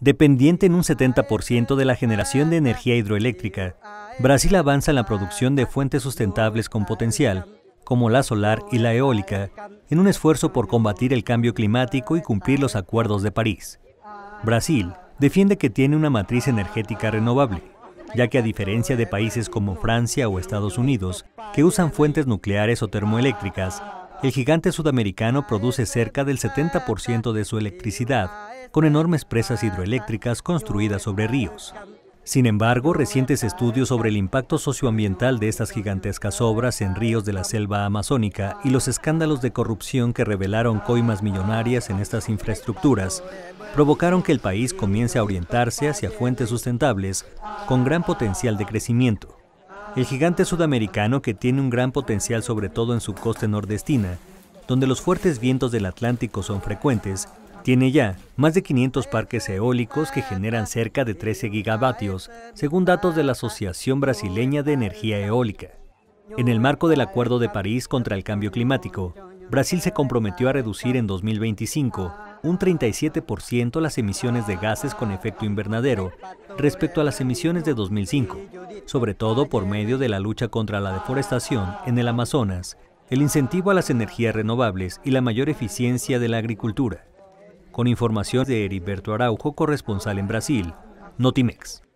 dependiente en un 70% de la generación de energía hidroeléctrica. Brasil avanza en la producción de fuentes sustentables con potencial, como la solar y la eólica, en un esfuerzo por combatir el cambio climático y cumplir los acuerdos de París. Brasil defiende que tiene una matriz energética renovable, ya que a diferencia de países como Francia o Estados Unidos, que usan fuentes nucleares o termoeléctricas, el gigante sudamericano produce cerca del 70% de su electricidad con enormes presas hidroeléctricas construidas sobre ríos. Sin embargo, recientes estudios sobre el impacto socioambiental de estas gigantescas obras en ríos de la selva amazónica y los escándalos de corrupción que revelaron coimas millonarias en estas infraestructuras provocaron que el país comience a orientarse hacia fuentes sustentables con gran potencial de crecimiento. El gigante sudamericano, que tiene un gran potencial sobre todo en su costa nordestina, donde los fuertes vientos del Atlántico son frecuentes, tiene ya más de 500 parques eólicos que generan cerca de 13 gigavatios, según datos de la Asociación Brasileña de Energía Eólica. En el marco del Acuerdo de París contra el Cambio Climático, Brasil se comprometió a reducir en 2025 un 37% las emisiones de gases con efecto invernadero respecto a las emisiones de 2005, sobre todo por medio de la lucha contra la deforestación en el Amazonas, el incentivo a las energías renovables y la mayor eficiencia de la agricultura. Con información de Heriberto Araujo, corresponsal en Brasil, Notimex.